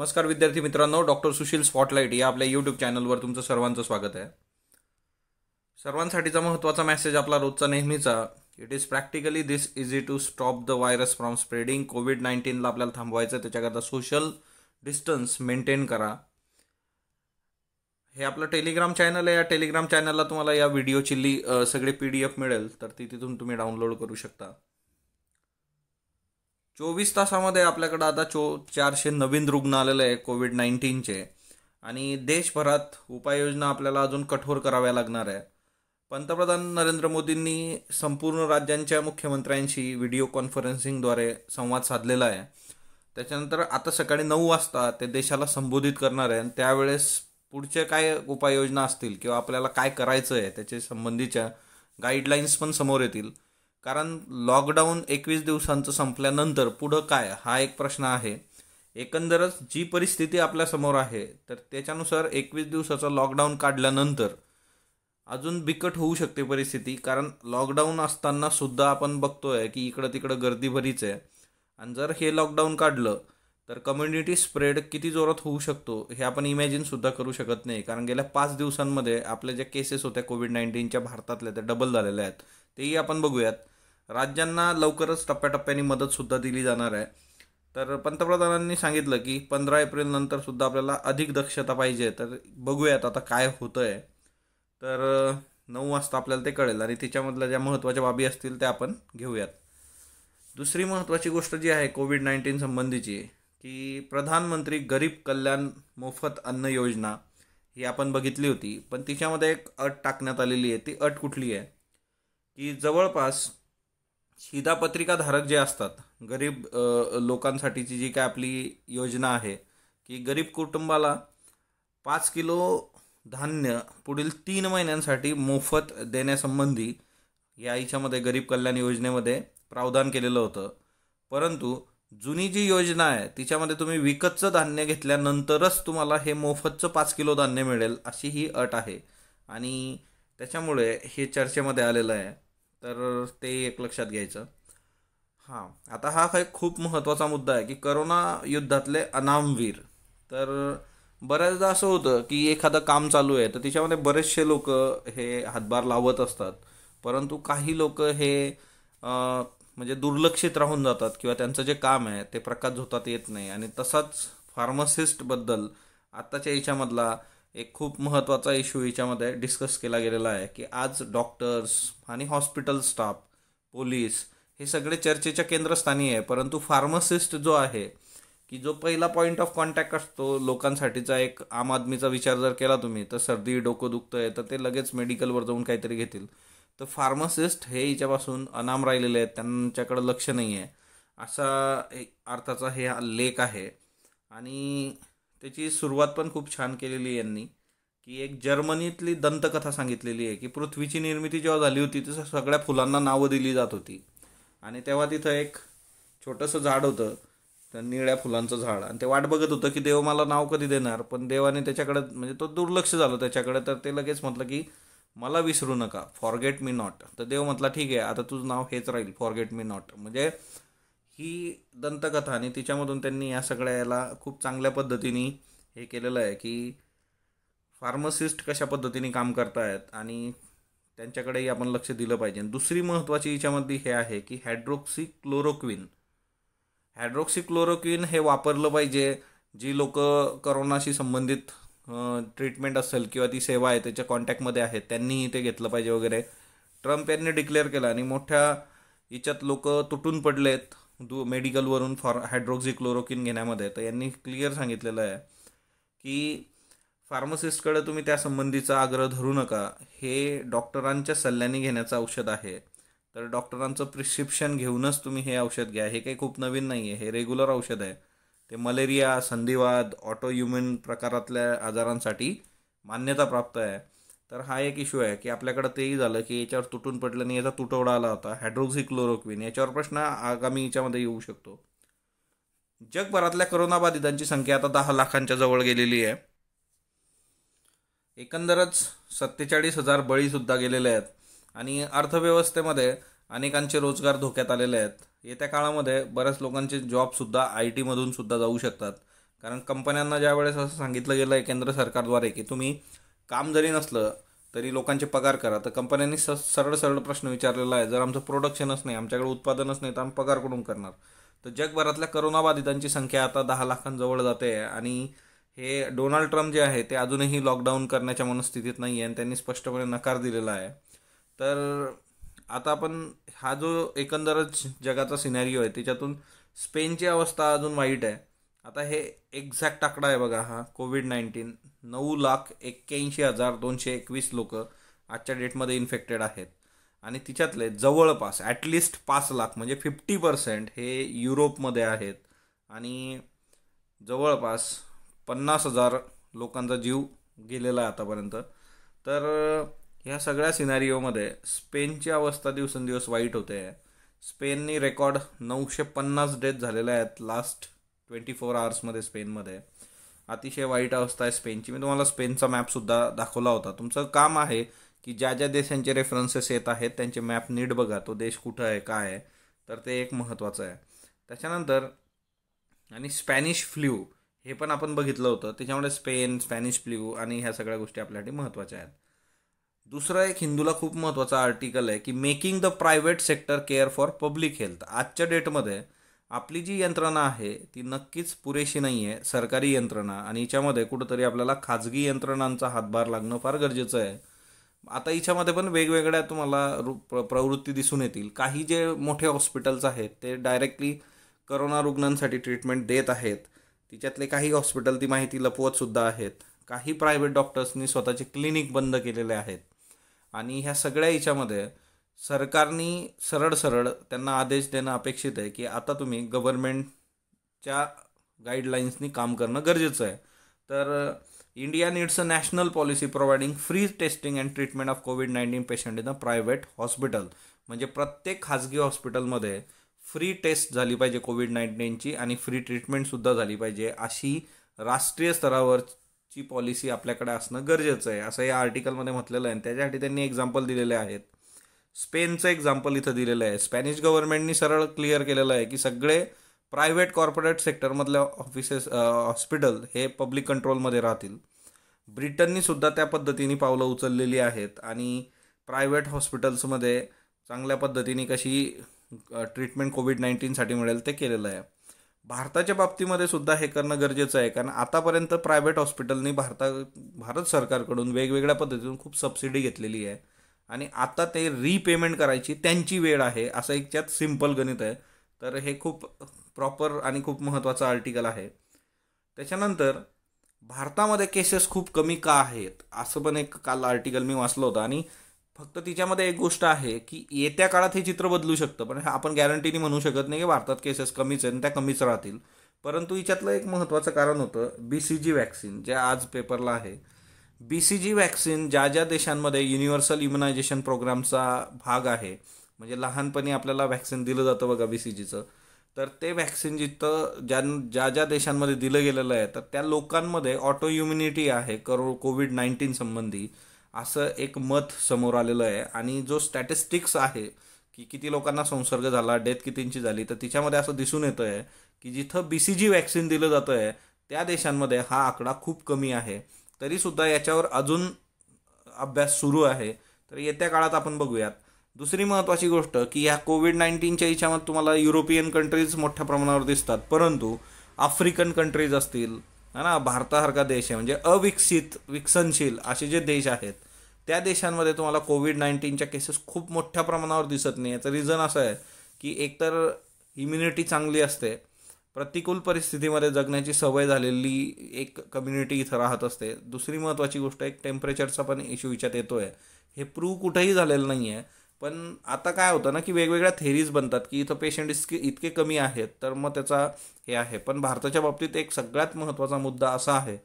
नमस्कार विद्यार्थी मित्रांनो डॉक्टर सुशील स्पॉटलाईट या आपल्या यूट्यूब चॅनलवर तुमचं सर्वांचं स्वागत आहे सर्वांसाठीचा महत्त्वाचा मेसेज आपला रोजचा नेहमीचा it is practically this easy to stop the virus from spreading Covid नाईन्टीनला आपल्याला थांबवायचं आहे त्याच्याकरता सोशल डिस्टन्स मेंटेन करा हे आपलं टेलिग्राम चॅनल आहे या टेलिग्राम चॅनलला तुम्हाला या व्हिडिओची सगळी पी डी एफ मिळेल तर ती तिथून तुम्ही डाउनलोड करू शकता चोवीस तासामध्ये आपल्याकडं आता चो चारशे नवीन रुग्ण आलेले आहे कोविड नाईन्टीनचे आणि देशभरात उपाययोजना आपल्याला अजून कठोर कराव्या लागणार आहे पंतप्रधान नरेंद्र मोदींनी संपूर्ण राज्यांच्या मुख्यमंत्र्यांशी व्हिडिओ कॉन्फरन्सिंगद्वारे संवाद साधलेला आहे त्याच्यानंतर आता सकाळी नऊ वाजता ते देशाला संबोधित करणार आहे आणि त्यावेळेस पुढच्या काय उपाययोजना असतील किंवा आपल्याला काय करायचं आहे त्याच्या संबंधीच्या गाईडलाईन्स पण समोर येतील कारण लॉकडाऊन एकवीस दिवसांचं संपल्यानंतर पुढं काय हा एक प्रश्न आहे एकंदरच जी परिस्थिती आपल्यासमोर आहे तर त्याच्यानुसार एकवीस दिवसाचं लॉकडाऊन काढल्यानंतर अजून बिकट होऊ शकते परिस्थिती कारण लॉकडाऊन असताना सुद्धा आपण बघतोय की इकडं तिकडं गर्दी भरीच आहे आणि जर हे लॉकडाऊन काढलं तर कम्युनिटी स्प्रेड किती जोरात होऊ शकतो हे आपण इमॅजिनसुद्धा करू शकत नाही कारण गेल्या पाच दिवसांमध्ये आपल्या ज्या केसेस होत्या कोविड नाईन्टीनच्या भारतातल्या त्या डबल झालेल्या आहेत तेही आपण बघूयात राज्यांना लवकरच टप्प्याटप्प्याने मदतसुद्धा दिली जाणार आहे तर पंतप्रधानांनी सांगितलं की पंधरा एप्रिलनंतरसुद्धा आपल्याला अधिक दक्षता पाहिजे तर बघूयात आता काय होतं आहे तर नऊ वाजता आपल्याला ते कळेल आणि तिच्यामधल्या ज्या महत्त्वाच्या बाबी असतील त्या आपण घेऊयात दुसरी महत्त्वाची गोष्ट जी आहे कोविड नाईन्टीन संबंधीची की प्रधानमंत्री गरीब कल्याण मोफत अन्न योजना ही आपण बघितली होती पण तिच्यामध्ये एक अट टाकण्यात आलेली आहे ती अट कुठली आहे की जवळपास शिधापत्रिकाधारक जे असतात गरीब लोकांसाठीची जी काय आपली योजना आहे की गरीब कुटुंबाला पाच किलो धान्य पुढील तीन महिन्यांसाठी मोफत देण्यासंबंधी या याच्यामध्ये गरीब कल्याण योजनेमध्ये प्रावधान केलेलं होतं परंतु जुनी जी योजना आहे तिच्यामध्ये तुम्ही विकतचं धान्य घेतल्यानंतरच तुम्हाला हे मोफतचं पाच किलो धान्य मिळेल अशी ही अट आहे आणि त्याच्यामुळे हे चर्चेमध्ये आलेलं आहे तर ते एक लक्षात घ्यायचं हां आता हा काही खूप महत्त्वाचा मुद्दा आहे की करोना युद्धातले अनामवीर तर बऱ्याचदा असं होतं की एखादं काम चालू आहे तर तिच्यामध्ये बरेचसे लोक हे हातभार लावत असतात परंतु काही लोक हे म्हणजे दुर्लक्षित राहून जातात किंवा त्यांचं जे काम आहे ते प्रकाश झोतात येत नाही आणि तसाच फार्मसिस्टबद्दल आत्ताच्या याच्यामधला एक खूप महत्त्वाचा इश्यू याच्यामध्ये डिस्कस केला गेलेला आहे की आज डॉक्टर्स आणि हॉस्पिटल स्टाफ पोलीस हे सगळे चर्चेच्या केंद्रस्थानी आहे परंतु फार्मसिस्ट जो आहे की जो पहिला पॉईंट ऑफ कॉन्टॅक्ट असतो लोकांसाठीचा एक आम आदमीचा विचार जर केला तुम्ही तर सर्दी डोकं दुखतं आहे तर ते लगेच मेडिकलवर जाऊन काहीतरी घेतील तर फार्मसिस्ट हे हिच्यापासून अनाम राहिलेले आहेत त्यांच्याकडं लक्ष नाही आहे असा एक अर्थाचा हे लेख आहे आणि त्याची सुरुवात पण खूप छान केलेली आहे यांनी की एक जर्मनीतली दंतकथा सांगितलेली आहे की पृथ्वीची निर्मिती जेव्हा झाली होती तसं सगळ्या फुलांना नावं दिली जात होती आणि तेव्हा तिथं एक छोटंसं झाड होतं तर निळ्या फुलांचं झाड आणि ते वाट बघत होतं की देव मला नाव कधी देणार पण देवाने त्याच्याकडे म्हणजे तो दुर्लक्ष झालं त्याच्याकडे तर ते लगेच म्हटलं की मला विसरू नका फॉरगेट मी नॉट तर देव म्हटला ठीक आहे आता तुझं नाव हेच राहील फॉरगेट मी नॉट म्हणजे ही दंतकथा आणि तिच्यामधून त्यांनी या सगळ्याला खूप चांगल्या पद्धतीने हे केलेलं आहे की फार्मसिस्ट कशा पद्धतीने काम करतायत आणि त्यांच्याकडेही आपण लक्ष दिलं पाहिजे दुसरी महत्त्वाची याच्यामध्ये हे आहे की क्लोरोक्विन हायड्रोक्सी क्लोरोक्विन हे वापरलं पाहिजे जी लोक करोनाशी संबंधित ट्रीटमेंट असेल किंवा ती सेवा आहे त्याच्या कॉन्टॅक्टमध्ये आहे त्यांनीही ते घेतलं पाहिजे वगैरे ट्रम्प यांनी डिक्लेअर केलं आणि मोठ्या याच्यात लोक तुटून पडलेत दु मेडिकलवरून फॉर हायड्रोक्झिक्लोरोकिन घेण्यामध्ये तर यांनी क्लिअर सांगितलेलं आहे की फार्मसिस्टकडे तुम्ही त्यासंबंधीचा आग्रह धरू नका हे डॉक्टरांच्या सल्ल्याने घेण्याचं औषध आहे तर डॉक्टरांचं प्रिस्क्रिप्शन घेऊनच तुम्ही हे औषध घ्या हे काही खूप नवीन नाही आहे हे रेग्युलर औषध आहे ते मलेरिया संधिवाद ऑटो ह्युमन प्रकारातल्या आजारांसाठी मान्यता प्राप्त आहे तर हा एक इश्यू आहे की आपल्याकडं तेही झालं की याच्यावर तुटून पडलं नाही याचा तुटवडा आला होता क्लोरोक्विन याच्यावर प्रश्न आगामी याच्यामध्ये येऊ शकतो जगभरातल्या बाधितांची संख्या आता दहा लाखांच्या जवळ गेलेली आहे एकंदरच सत्तेचाळीस हजार बळीसुद्धा गेलेले आहेत आणि अर्थव्यवस्थेमध्ये अनेकांचे रोजगार धोक्यात आलेले आहेत येत्या काळामध्ये बऱ्याच लोकांचे जॉबसुद्धा आय टीमधून सुद्धा जाऊ शकतात कारण कंपन्यांना ज्या वेळेस असं सांगितलं गेलं आहे केंद्र सरकारद्वारे की तुम्ही काम जरी नसलं तरी लोकांचे पगार करा तर कंपन्यांनी स सरळ सरळ प्रश्न विचारलेला आहे जर आमचं प्रोडक्शनच नाही आमच्याकडे उत्पादनच नाही तर आम्ही पगार कुठून करणार तर जगभरातल्या करोनाबाधितांची संख्या आता दहा लाखांजवळ जाते आणि हे डोनाल्ड ट्रम्प जे आहे ते अजूनही लॉकडाऊन करण्याच्या मनस्थितीत नाही आहे आणि त्यांनी स्पष्टपणे नकार दिलेला आहे तर आता आपण हा जो एकंदरच जगाचा सिनॅरिओ आहे त्याच्यातून स्पेनची अवस्था अजून वाईट आहे आता हे एक्झॅक्ट आकडा आहे बघा हा कोविड नाईन्टीन नऊ लाख एक्क्याऐंशी हजार दोनशे एकवीस लोक आजच्या डेटमध्ये इन्फेक्टेड आहेत आणि तिच्यातले जवळपास ॲटलिस्ट पाच लाख म्हणजे फिफ्टी पर्सेंट हे युरोपमध्ये आहेत आणि जवळपास पन्नास हजार लोकांचा जीव गेलेला आहे आतापर्यंत तर ह्या सगळ्या सिनारिओमध्ये स्पेनची अवस्था दिवसेंदिवस वाईट होते स्पेननी रेकॉर्ड नऊशे पन्नास डेथ झालेल्या आहेत लास्ट ट्वेंटी फोर आवर्समध्ये स्पेनमध्ये अतिशय वाईट अवस्था आहे स्पेनची मी तुम्हाला स्पेनचा मॅपसुद्धा दाखवला होता तुमचं काम आहे की ज्या ज्या देशांचे रेफरन्सेस येत आहेत त्यांचे मॅप नीट बघा तो देश कुठं आहे काय आहे तर ते एक महत्त्वाचं आहे त्याच्यानंतर आणि स्पॅनिश फ्ल्यू हे पण आपण बघितलं होतं त्याच्यामुळे स्पेन स्पॅनिश फ्ल्यू आणि ह्या सगळ्या गोष्टी आपल्यासाठी महत्त्वाच्या आहेत दुसरं एक हिंदूला खूप महत्त्वाचा आर्टिकल आहे की making the private sector care for public health आजच्या डेटमध्ये आपली जी यंत्रणा आहे ती नक्कीच पुरेशी नाही आहे सरकारी यंत्रणा आणि याच्यामध्ये कुठंतरी आपल्याला खाजगी यंत्रणांचा हातभार लागणं फार गरजेचं आहे आता याच्यामध्ये पण वेगवेगळ्या तुम्हाला रु प्रवृत्ती दिसून येतील काही जे मोठे हॉस्पिटल्स आहेत ते डायरेक्टली करोना रुग्णांसाठी ट्रीटमेंट देत आहेत तिच्यातले काही हॉस्पिटल ती माहिती लपवतसुद्धा आहेत काही प्रायव्हेट डॉक्टर्सनी स्वतःचे क्लिनिक बंद केलेले आहेत आणि ह्या सगळ्या याच्यामध्ये सरकारनी सरळ सरळ त्यांना आदेश देणं अपेक्षित आहे की आता तुम्ही गव्हर्मेंटच्या गाईडलाईन्सनी काम करणं गरजेचं आहे तर India needs a national policy providing free testing and treatment of Covid nineteen patient in a private hospital म्हणजे प्रत्येक खाजगी हॉस्पिटलमध्ये फ्री टेस्ट झाली पाहिजे कोविड नाईन्टीनची आणि फ्री ट्रीटमेंटसुद्धा झाली पाहिजे अशी राष्ट्रीय स्तरावरची पॉलिसी आपल्याकडे असणं गरजेचं आहे असं या आर्टिकलमध्ये म्हटलेलं आहे त्याच्यासाठी त्यांनी एक्झाम्पल दिलेले आहेत स्पेनचं एक्झाम्पल इथं दिलेलं आहे स्पॅनिश गव्हर्नमेंटनी सरळ क्लिअर केलेलं आहे की सगळे प्रायव्हेट कॉर्पोरेट सेक्टरमधल्या ऑफिसेस हॉस्पिटल हे पब्लिक कंट्रोलमध्ये राहतील ब्रिटननी सुद्धा त्या पद्धतीने पावलं उचललेली आहेत आणि प्रायव्हेट हॉस्पिटल्समध्ये चांगल्या पद्धतीने कशी ट्रीटमेंट कोविड नाईन्टीनसाठी मिळेल ते केलेलं आहे भारताच्या बाबतीमध्ये सुद्धा हे करणं गरजेचं आहे कारण आतापर्यंत प्रायव्हेट हॉस्पिटलनी भारता भारत सरकारकडून वेगवेगळ्या पद्धतीतून खूप सबसिडी घेतलेली आहे आणि आता ते रिपेमेंट करायची त्यांची वेळ आहे असं एक त्यात सिम्पल गणित आहे तर हे खूप प्रॉपर आणि खूप महत्त्वाचं आर्टिकल आहे त्याच्यानंतर भारतामध्ये केसेस खूप कमी का आहेत असं पण एक काल आर्टिकल मी वाचलं होतं आणि फक्त तिच्यामध्ये एक गोष्ट आहे की येत्या काळात हे चित्र बदलू शकतं पण आपण गॅरंटीने म्हणू शकत नाही की भारतात केसेस कमीच आहेत त्या कमीच राहतील परंतु हिच्यातलं एक महत्त्वाचं कारण होतं बी सी जी वॅक्सिन जे आज पेपरला आहे बी सी जी वॅक्सिन ज्या ज्या देशांमध्ये युनिव्हर्सल इम्युनायझेशन प्रोग्रामचा भाग आहे म्हणजे लहानपणी आपल्याला व्हॅक्सिन दिलं जातं बघा बी सी जीचं तर ते व्हॅक्सिन जिथं ज्या ज्या ज्या देशांमध्ये दिलं गेलेलं आहे तर त्या लोकांमध्ये ऑटो इम्युनिटी आहे करो कोविड नाईन्टीन संबंधी असं एक मत समोर आलेलं आहे आणि जो स्टॅटिस्टिक्स आहे की किती लोकांना संसर्ग झाला डेथ कितींची झाली तर तिच्यामध्ये असं दिसून येतं आहे की जिथं बी सी जी वॅक्सिन दिलं जातं आहे त्या देशांमध्ये हा आकडा खूप कमी आहे तरीसुद्धा याच्यावर अजून अभ्यास सुरू आहे तर येत्या काळात आपण बघूयात दुसरी महत्त्वाची गोष्ट की ह्या कोविड नाईन्टीनच्या याच्यामध्ये तुम्हाला युरोपियन कंट्रीज मोठ्या प्रमाणावर दिसतात परंतु आफ्रिकन कंट्रीज असतील है ना भारतासारखा देश आहे म्हणजे अविकसित विकसनशील असे जे देश आहेत त्या देशांमध्ये तुम्हाला कोविड नाईन्टीनच्या केसेस खूप मोठ्या प्रमाणावर दिसत नाही याचं रिझन असं आहे की एकतर इम्युनिटी चांगली असते प्रतिकूल परिस्थितीमध्ये जगण्याची सवय झालेली एक कम्युनिटी इथं राहत असते दुसरी महत्त्वाची गोष्ट एक टेम्परेचरचा पण इश्यू विचारात येतो आहे हे प्रूव्ह कुठंही झालेलं नाही आहे पण आता काय होतं ना की वेगवेगळ्या थेरीज बनतात की इथं पेशंट इतके इतके कमी आहेत तर मग त्याचा हे आहे पण भारताच्या बाबतीत एक सगळ्यात महत्त्वाचा मुद्दा असा आहे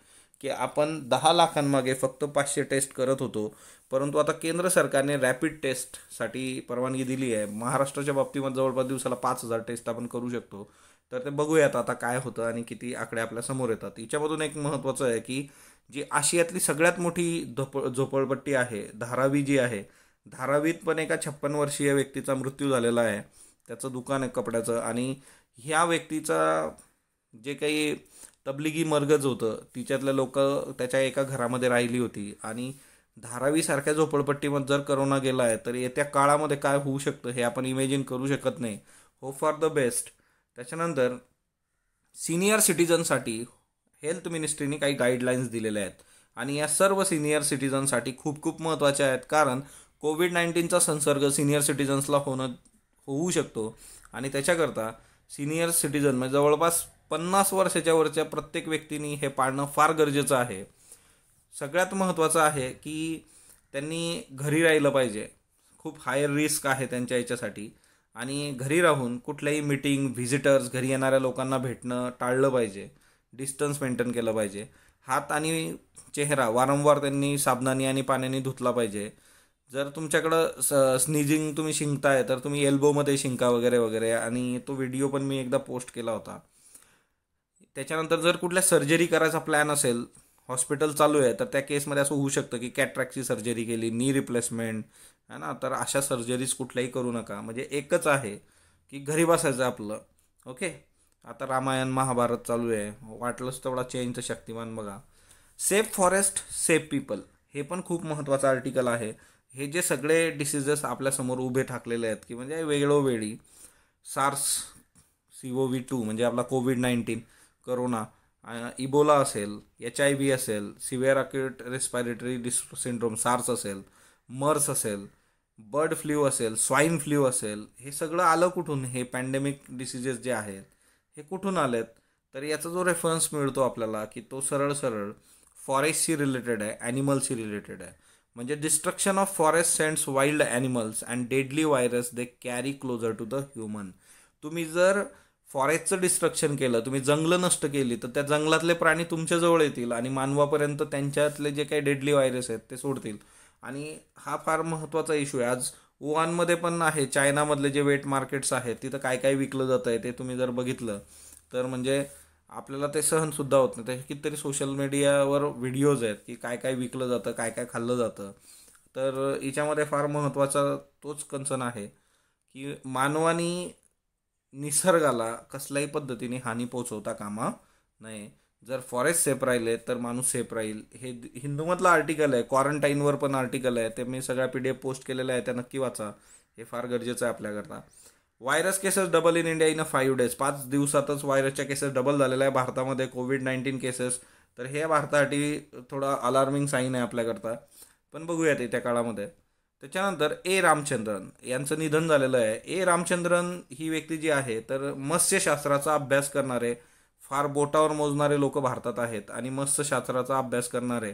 की आपण दहा लाखांमागे फक्त पाचशे टेस्ट करत होतो परंतु आता केंद्र सरकारने रॅपिड टेस्टसाठी परवानगी दिली आहे महाराष्ट्राच्या बाबतीमध्ये जवळपास दिवसाला पाच हजार टेस्ट आपण करू शकतो तर ते बघूयात आता काय होतं आणि किती आकडे आपल्या समोर येतात याच्यामधून एक महत्त्वाचं आहे की जी आशियातली सगळ्यात मोठी धोप झोपडपट्टी आहे धारावी जी आहे धारावीत पण एका छप्पन वर्षीय व्यक्तीचा मृत्यू झालेला आहे त्याचं दुकान आहे कपड्याचं आणि ह्या व्यक्तीचा जे काही तबलिगी मर्गज होतं तिच्यातल्या लोक त्याच्या एका घरामध्ये राहिली होती आणि धारावीसारख्या झोपडपट्टीमध्ये जर करोना गेला आहे तर येत्या काळामध्ये काय होऊ शकतं हे आपण इमेजिन करू शकत नाही हो फॉर द बेस्ट त्याच्यानंतर सिनियर सिटीजनसाठी हेल्थ मिनिस्ट्रीने काही गाईडलाईन्स दिलेल्या आहेत आणि या सर्व सिनियर सिटीजनसाठी खूप खूप महत्त्वाच्या आहेत कारण कोविड नाईन्टीनचा संसर्ग सिनियर सिटीजन्सला होणं होऊ शकतो आणि त्याच्याकरता सिनियर सिटीजन म्हणजे जवळपास पन्नास वर्षाच्या वरच्या प्रत्येक व्यक्तीने हे पाळणं फार गरजेचं आहे सगळ्यात महत्त्वाचं आहे की त्यांनी घरी राहिलं पाहिजे खूप हायर रिस्क आहे त्यांच्या याच्यासाठी आणि घरी राहून कुठल्याही मिटिंग व्हिजिटर्स घरी येणाऱ्या लोकांना भेटणं टाळलं पाहिजे डिस्टन्स मेंटेन केलं पाहिजे हात आणि चेहरा वारंवार त्यांनी साबणाने आणि पाण्याने धुतला पाहिजे जर तुमच्याकडं स स्निजिंग तुम्ही शिंकताय तर तुम्ही एल्बोमध्ये शिंका वगैरे वगैरे आणि तो व्हिडिओ पण मी एकदा पोस्ट केला होता त्याच्यानंतर जर कुठल्या सर्जरी करायचा प्लॅन असेल हॉस्पिटल चालू आहे तर त्या केसमध्ये असं होऊ शकतं की कॅट्रॅकची सर्जरी केली नी रिप्लेसमेंट है ना तर अशा सर्जरीज कुठल्याही करू नका म्हणजे एकच आहे की घरी बसायचं आपलं ओके आता रामायण महाभारत चालू आहे वाटलंच तेवढा चेंज शक्तिमान बघा सेफ फॉरेस्ट सेफ पीपल हे पण खूप महत्त्वाचं आर्टिकल आहे हे जे सगळे डिसिजेस आपल्यासमोर उभे ठाकलेले आहेत की म्हणजे वेळोवेळी SARS C O V two म्हणजे आपला कोविड नाईन्टीन करोना इबोला असेल एच आय व्ही असेल severe acute respiratory dis syndrome SARS असेल मर्स असेल बर्ड फ्लू असेल स्वाईन फ्लू असेल हे सगळं आलं कुठून हे पॅन्डेमिक डिसिजेस जे आहेत हे कुठून आलेत तर याचा जो रेफरन्स मिळतो आपल्याला की तो सरळ सरळ फॉरेस्टशी रिलेटेड आहे ॲनिमल्सशी रिलेटेड आहे म्हणजे destruction of forest sends wild animals and deadly virus they carry closer to the human तुम्ही जर फॉरेस्टचं डिस्ट्रक्शन केलं तुम्ही जंगलं नष्ट केली तर त्या जंगलातले प्राणी तुमच्याजवळ येतील आणि मानवापर्यंत त्यांच्यातले जे काही डेडली व्हायरस आहेत ते सोडतील आणि हा फार महत्त्वाचा इश्यू आहे आज वुहानमध्ये पण आहे चायनामधले जे वेट मार्केट्स आहेत तिथं काय काय विकलं जातं आहे ते तुम्ही जर बघितलं तर म्हणजे आपल्याला ते सहनसुद्धा होत नाही ते कितीतरी सोशल मीडियावर व्हिडिओज आहेत की काय काय विकलं जातं काय काय खाल्लं जातं तर याच्यामध्ये फार महत्त्वाचा तोच कन्सर्न आहे की मानवानी निसर्गाला कसल्याही पद्धतीने हानी पोचवता कामा नये जर फॉरेस्ट सेफ राहिले तर माणूस सेफ राहील हे हिंदूमधलं आर्टिकल आहे क्वारंटाईनवर पण आर्टिकल आहे ते मी सगळ्या पी डी एफ पोस्ट केलेलं आहे त्या नक्की वाचा हे फार गरजेचं आहे आपल्याकरता virus cases double in India in a five days पाच दिवसातच व्हायरसच्या केसेस डबल झालेल्या आहे भारतामध्ये कोविड नाईन्टीन केसेस तर हे भारतासाठी थोडा अलार्मिंग साईन आहे आपल्याकरता पण बघूयात येत्या काळामध्ये त्याच्यानंतर ए रामचंद्रन यांचं निधन झालेलं आहे ए रामचंद्रन ही व्यक्ती जी आहे तर मत्स्यशास्त्राचा अभ्यास करणारे फार बोटावर मोजणारे लोक भारतात आहेत आणि शास्त्राचा अभ्यास करणारे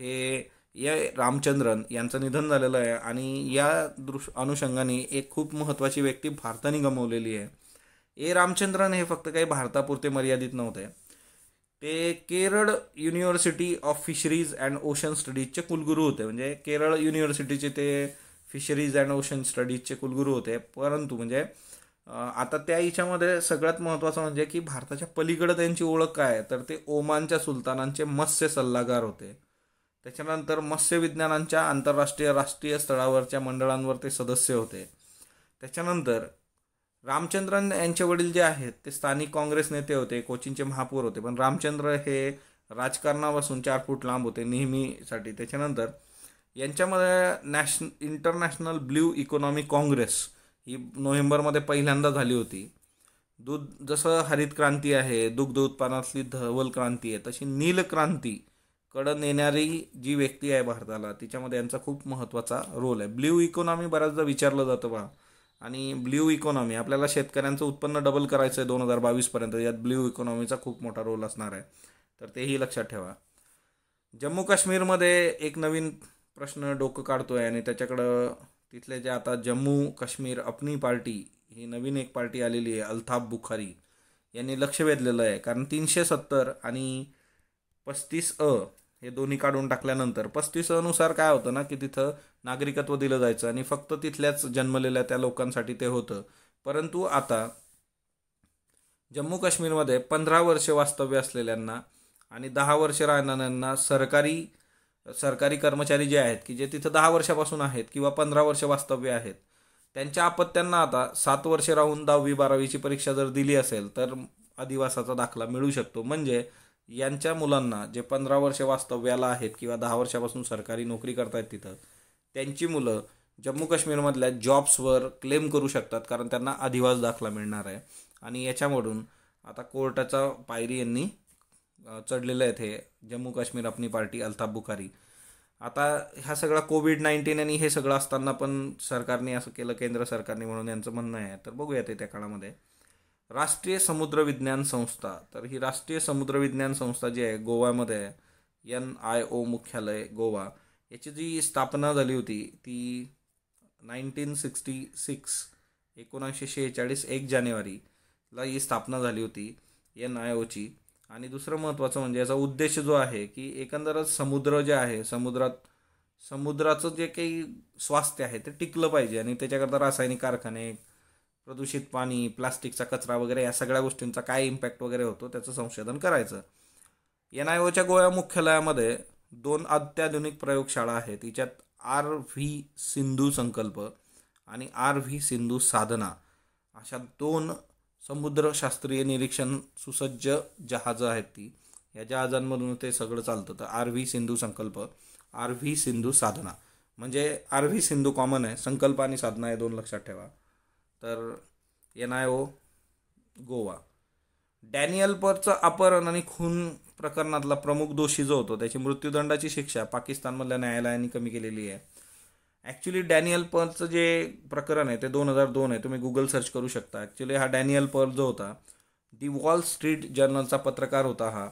हे या रामचंद्रन यांचं निधन झालेलं आहे आणि या दृश अनुषंगाने एक खूप महत्त्वाची व्यक्ती भारताने गमवलेली आहे ए रामचंद्रन हे फक्त काही भारतापुरते मर्यादित नव्हते ते Kerala university of fisheries and ocean स्टडीजचे कुलगुरू होते म्हणजे केरळ युनिव्हर्सिटीचे ते फिशरीज अँड ओशन स्टडीजचे कुलगुरू होते परंतु म्हणजे आता त्या याच्यामध्ये सगळ्यात महत्त्वाचं म्हणजे की भारताच्या पलीकडं त्यांची ओळख काय तर ते ओमानच्या सुलतानांचे मत्स्य सल्लागार होते त्याच्यानंतर मत्स्य विज्ञानांच्या आंतरराष्ट्रीय राष्ट्रीय स्तरावरच्या मंडळांवर ते सदस्य होते त्याच्यानंतर रामचंद्रन यांचे वडील जे आहेत ते स्थानिक काँग्रेस नेते होते कोचीनचे महापौर होते पण रामचंद्र हे राजकारणापासून चार फूट लांब होते नेहमीसाठी त्याच्यानंतर यांच्यामध्ये nation international blue economic congress ही नोव्हेंबरमध्ये पहिल्यांदा झाली होती दूध जसं हरित क्रांती आहे दुग्ध उत्पादनातली धवल क्रांती आहे तशी नील क्रांती कडं नेणारी जी व्यक्ती आहे भारताला तिच्यामध्ये यांचा खूप महत्त्वाचा रोल आहे ब्ल्यू इकॉनॉमी बऱ्याचदा विचारलं जातं बा आणि ब्ल्यू इकॉनॉमी आपल्याला शेतकऱ्यांचं उत्पन्न डबल करायचं आहे दोन हजार बावीसपर्यंत यात ब्ल्यू इकॉनॉमीचा खूप मोठा रोल असणार आहे तर तेही लक्षात ठेवा जम्मू काश्मीरमध्ये एक नवीन प्रश्न डोकं काढतो आहे आणि त्याच्याकडं तिथले जे आता जम्मू काश्मीर अपनी पार्टी ही नवीन एक पार्टी आलेली आहे अल्ताफ बुखारी यांनी लक्ष वेधलेलं आहे कारण तीनशे सत्तर आणि पस्तीस अ हे दोन्ही काढून टाकल्यानंतर पस्तीस अनुसार काय होतं ना की तिथं नागरिकत्व दिलं जायचं आणि फक्त तिथल्याच जन्मलेल्या त्या लोकांसाठी ते होतं परंतु आता जम्मू काश्मीरमध्ये पंधरा वर्ष वास्तव्य असलेल्यांना आणि दहा वर्ष राहणाऱ्यांना सरकारी सरकारी कर्मचारी जे आहेत की जे तिथं दहा वर्षापासून आहेत किंवा पंधरा वर्ष वास्तव्य आहेत त्यांच्या अपत्यांना आता सात वर्षे राहून दहावी बारावीची परीक्षा जर दिली असेल तर अधिवासाचा दाखला मिळू शकतो म्हणजे यांच्या मुलांना जे पंधरा वर्षे वास्तव्याला आहेत किंवा दहा वर्षापासून सरकारी नोकरी करतायत तिथं त्यांची मुलं जम्मू काश्मीरमधल्या जॉब्सवर क्लेम करू शकतात कारण त्यांना अधिवास दाखला मिळणार आहे आणि याच्यामधून आता कोर्टाचा पायरी यांनी चढलेलं आहे ते जम्मू काश्मीर आपली पार्टी अल्ताफ बुखारी आता ह्या सगळा कोविड नाईन्टीन आणि हे सगळं असताना पण सरकारने असं केलं केंद्र सरकारने म्हणून यांचं म्हणणं आहे तर बघूया ते त्या काळामध्ये राष्ट्रीय समुद्र विज्ञान संस्था तर ही राष्ट्रीय समुद्र विज्ञान संस्था जी आहे गोव्यामध्ये आहे एन आय ओ मुख्यालय गोवा याची जी स्थापना झाली होती ती नाईन्टीन सिक्स्टी सिक्स एकोणीसशे शेहेचाळीस एक जानेवारीला ही स्थापना झाली होती एन आय ओची आणि दुसरं महत्त्वाचं म्हणजे याचा उद्देश जो आहे की एकंदरच समुद्र जे आहे समुद्रात समुद्राचं जे काही स्वास्थ्य आहे ते टिकलं पाहिजे आणि त्याच्याकरता रासायनिक कारखाने प्रदूषित पाणी प्लास्टिकचा कचरा वगैरे या सगळ्या गोष्टींचा काय इम्पॅक्ट वगैरे होतो त्याचं संशोधन करायचं एन आय ओच्या गोव्या मुख्यालयामध्ये दोन अत्याधुनिक प्रयोगशाळा आहेत तिच्यात आर व्ही सिंधू संकल्प आणि आर व्ही सिंधू साधना अशा दोन समुद्रशास्त्रीय निरीक्षण सुसज्ज जहाजं आहेत ती या जहाजांमधून ते सगळं चालतं तर आर व्ही सिंधू संकल्प आर व्ही सिंधू साधना म्हणजे आर व्ही सिंधू कॉमन आहे संकल्प आणि साधना या दोन लक्षात ठेवा तर N I O Goa Daniel पर्चं अपहरण आणि खून प्रकरणातला प्रमुख दोषी जो होतो त्याची मृत्यूदंडाची शिक्षा पाकिस्तानमधल्या न्यायालयाने कमी केलेली आहे ॲक्च्युली डॅनियल पर्लचं जे प्रकरण आहे ते दोन हजार दोन आहे तुम्ही गुगल सर्च करू शकता ॲक्च्युली हा डॅनियल पर्ल जो होता दी वॉल स्ट्रीट जर्नलचा पत्रकार होता हा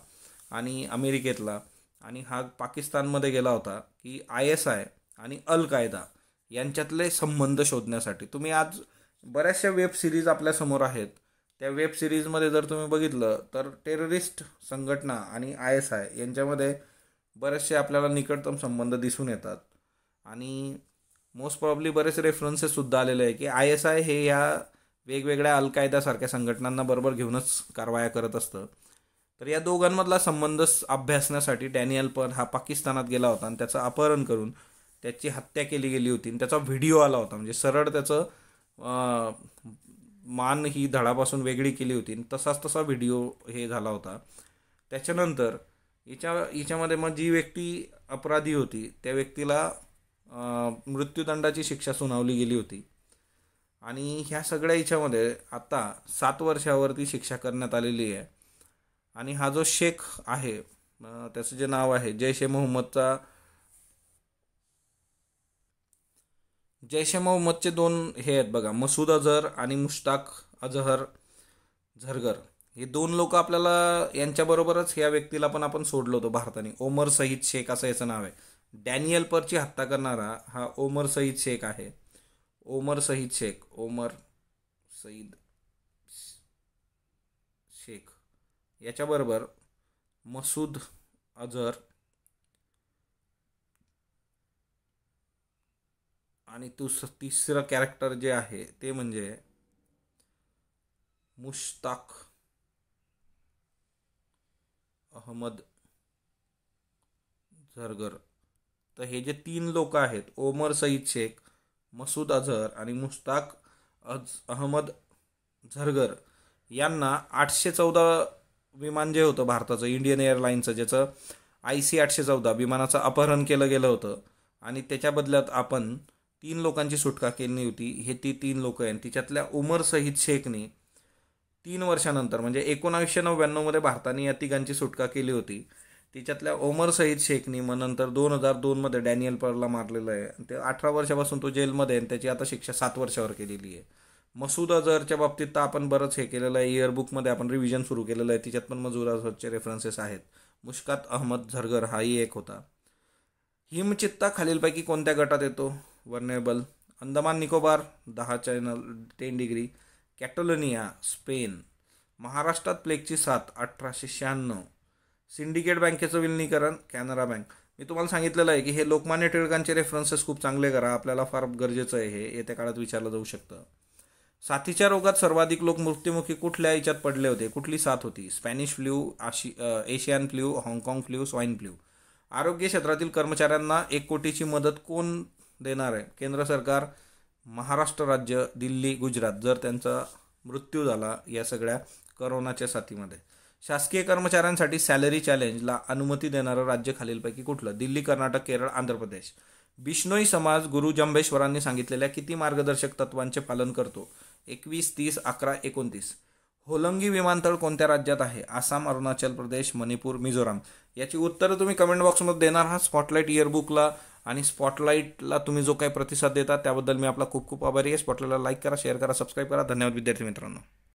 आणि अमेरिकेतला आणि हा पाकिस्तानमध्ये गेला होता की आय एस आय आणि अल कायदा यांच्यातले संबंध शोधण्यासाठी तुम्ही आज बऱ्याचशा वेब सिरीज आपल्यासमोर आहेत त्या वेब सिरीजमध्ये जर तुम्ही बघितलं तर टेररिस्ट संघटना आणि आय एस आय यांच्यामध्ये बरेचसे आपल्याला निकटतम संबंध दिसून येतात आणि मोस्ट प्रॉब्ली बरेच सुद्धा आलेले आहे की आय एस आय हे ह्या वेगवेगळ्या कायद्यासारख्या संघटनांना बरोबर घेऊनच कारवाया करत असतं तर या दोघांमधला संबंध अभ्यासण्यासाठी डॅनियल पण हा पाकिस्तानात गेला होता आणि त्याचं अपहरण करून त्याची हत्या केली गेली होती आणि त्याचा व्हिडिओ आला होता म्हणजे सरळ त्याचं मान ही धडापासून वेगळी केली होती तसाच तसा व्हिडिओ हे झाला होता त्याच्यानंतर हिच्या हिच्यामध्ये मग जी व्यक्ती अपराधी होती त्या व्यक्तीला मृत्युदंडाची शिक्षा सुनावली गेली होती आणि ह्या सगळ्या याच्यामध्ये आता सात वर्षावरती शिक्षा करण्यात आलेली आहे आणि हा जो शेख आहे त्याचं जे नाव आहे जैश ए मोहम्मदचा जैश ए मोहम्मदचे दोन हे आहेत बघा मसूद अझहर आणि मुश्ताक अझहर झरगर हे दोन लोक आपल्याला यांच्याबरोबरच ह्या व्यक्तीला पण आपण सोडलो होतो भारताने ओमर सईद शेख असं याचं नाव आहे डॅनियल परची हत्या करणारा हा ओमर सईद शेख आहे ओमर सईद शेख ओमर सईद शेख याच्याबरोबर मसूद अझर आणि तुस तिसरं कॅरेक्टर जे आहे ते म्हणजे मुश्ताक अहमद झरगर तर हे जे तीन लोक आहेत ओमर सईद शेख मसूद अझहर आणि मुस्ताक अज अहमद झरगर यांना आठशे चौदा विमान जे होतं भारताचं इंडियन एअरलाईनचं ज्याचं आय सी आठशे चौदा विमानाचं अपहरण केलं गेलं होतं आणि त्याच्या बदल्यात आपण तीन लोकांची सुटका केली होती हे ती तीन लोकं आहेत तिच्यातल्या उमर सईद शेखने तीन वर्षानंतर म्हणजे एकोणावीसशे नव्याण्णवमध्ये भारताने या तिघांची सुटका केली होती तिच्यातल्या ओमर सईद शेखनी मग नंतर दोन हजार दोनमध्ये डॅनियल परला मारलेलं आहे ते अठरा वर्षापासून तो जेलमध्ये आहे त्याची आता शिक्षा सात वर्षावर केलेली आहे मसूद अझहरच्या बाबतीत तर आपण बरंच हे केलेलं आहे इयरबुकमध्ये आपण रिव्हिजन सुरू केलेलं आहे तिच्यात पण मजूर अझहरचे रेफरन्सेस आहेत मुश्कात अहमद झरगर हाही एक होता हिमचित्ता खालीलपैकी कोणत्या गटात येतो वर्नेबल अंदमान निकोबार दहा channel ten degree Catalonia Spain महाराष्ट्रात प्लेगची साथ अठराशे शहाण्णव सिंडिकेट बँकेचं विलनीकरण कॅनरा बँक मी तुम्हाला सांगितलेलं आहे की हे लोकमान्य टिळकांचे रेफरन्सेस खूप चांगले करा आपल्याला फार गरजेचं आहे हे येत्या काळात विचारलं जाऊ शकतं साथीच्या रोगात सर्वाधिक लोक मृत्युमुखी कुठल्या याच्यात पडले होते कुठली साथ होती स्पॅनिश फ्ल्यू आशि एशियन फ्ल्यू हाँगकाँग फ्ल्यू स्वाईन फ्ल्यू आरोग्य क्षेत्रातील कर्मचाऱ्यांना एक कोटीची मदत कोण देणार आहे केंद्र सरकार महाराष्ट्र राज्य दिल्ली गुजरात जर त्यांचा मृत्यू झाला या सगळ्या करोनाच्या साथीमध्ये शासकीय कर्मचाऱ्यांसाठी सॅलरी चॅलेंजला अनुमती देणारं राज्य खालीलपैकी कुठलं दिल्ली कर्नाटक केरळ आंध्र प्रदेश बिष्णोई समाज गुरु जंबेश्वरांनी सांगितलेल्या किती मार्गदर्शक तत्वांचे पालन करतो एकवीस तीस अकरा एकोणतीस होलंगी विमानतळ कोणत्या राज्यात आहे आसाम अरुणाचल प्रदेश मणिपूर मिझोराम याची उत्तरं तुम्ही कमेंट बॉक्समध्ये देणार आहात स्पॉटलाईट इयरबुकला आणि स्पॉटलाईटला तुम्ही जो काही प्रतिसाद देता त्याबद्दल मी आपला खूप खूप आभारी आहे स्पॉटलाईटला लाईक करा शेअर करा सबस्क्राईब करा धन्यवाद विद्यार्थी मित्रांनो